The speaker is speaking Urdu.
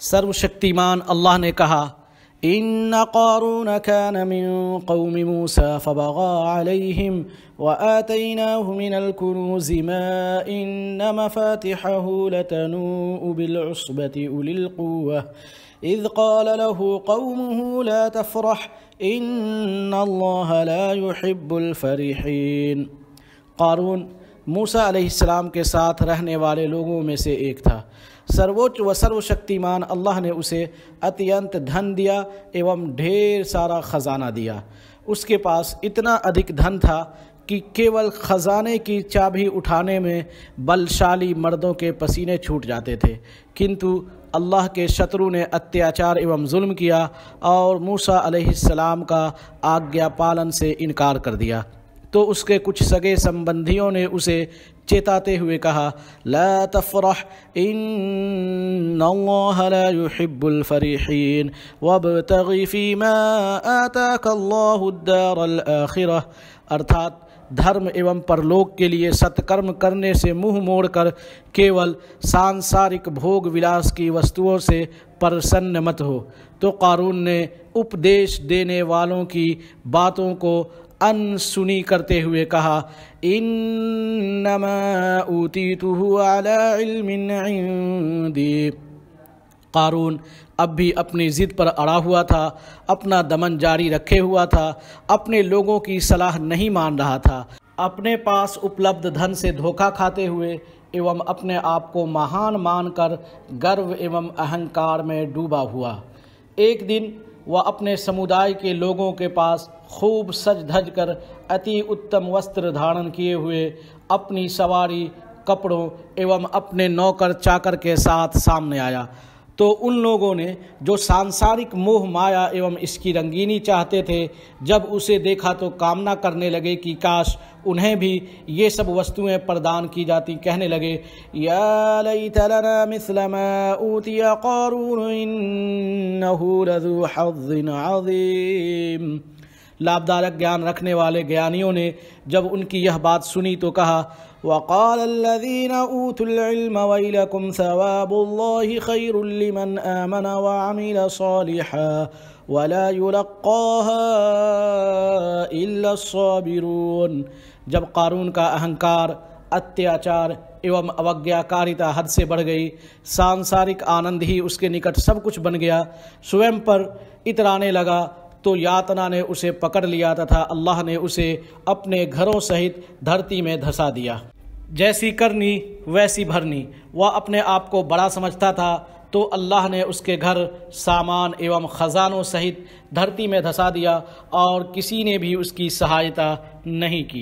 سروشكتيمان الله نكها إن قارون كان من قوم موسى فبغى عليهم وآتيناه من الكنوز ما إن مفاتحه لتنوء بالعصبة أولي القوة إذ قال له قومه لا تفرح إن الله لا يحب الفرحين قارون موسیٰ علیہ السلام کے ساتھ رہنے والے لوگوں میں سے ایک تھا سروچ و سرو شکتیمان اللہ نے اسے اتینت دھن دیا ایوم ڈھیر سارا خزانہ دیا اس کے پاس اتنا ادھک دھن تھا کہ کیول خزانے کی چابی اٹھانے میں بلشالی مردوں کے پسینے چھوٹ جاتے تھے کنتو اللہ کے شترو نے اتیاچار ایوم ظلم کیا اور موسیٰ علیہ السلام کا آگیا پالن سے انکار کر دیا تو اس کے کچھ سگے سمبندھیوں نے اسے چیتاتے ہوئے کہا لا تفرح ان اللہ لا يحب الفریحین وابتغی فی ما آتاک اللہ الدار الاخرہ ارثات دھرم ایوم پرلوک کے لیے ستکرم کرنے سے موہ موڑ کر کیول سانسارک بھوگ ولاس کی وستووں سے پرسن مت ہو تو قارون نے اپدیش دینے والوں کی باتوں کو ان سنی کرتے ہوئے کہا انما علم عندی قارون اب بھی اپنی زد پر اڑا ہوا تھا اپنا دمن جاری رکھے ہوا تھا اپنے لوگوں کی صلاح نہیں مان رہا تھا اپنے پاس اپلبدھ دھن سے دھوکہ کھاتے ہوئے ایوم اپنے آپ کو مہان مان کر گرو ایوم اہنکار میں ڈوبا ہوا ایک دن وہ اپنے سمودائے کے لوگوں کے پاس خوب سج دھج کر اتی اتم وستر دھارن کیے ہوئے اپنی سواری کپڑوں ایوم اپنے نوکر چاکر کے ساتھ سامنے آیا تو ان لوگوں نے جو سانسارک موہ مایا ایوم اس کی رنگینی چاہتے تھے جب اسے دیکھا تو کام نہ کرنے لگے کہ کاش انہیں بھی یہ سب وستویں پردان کی جاتی کہنے لگے یا لیت لنا مثل ما قارون انہو لذو حظ عظیم لابدارک گیان رکھنے والے گیانیوں نے جب ان کی یہ بات سنی تو کہا وَقَالَ الَّذِينَ أُوتُ الْعِلْمَ وَيْلَكُمْ ثَوَابُ اللَّهِ خَيْرٌ لِّمَنْ آمَنَ وَعَمِلَ صَالِحًا وَلَا يُلَقَّاهَا إِلَّا الصَّابِرُونَ جب قارون کا اہنکار اتیاچار ایوم اوگیا کاریتا حد سے بڑھ گئی سانسارک آنند ہی اس کے نکٹ سب کچھ بن گیا سویم پر اترانے لگا تو یاتنا نے اسے پکڑ لیا تھا اللہ نے اسے اپنے گھروں سہت دھرتی میں دھسا دیا جیسی کرنی ویسی بھرنی وہ اپنے آپ کو بڑا سمجھتا تھا تو اللہ نے اس کے گھر سامان ایوم خزانوں سہت دھرتی میں دھسا دیا اور کسی نے بھی اس کی سہایتا نہیں کی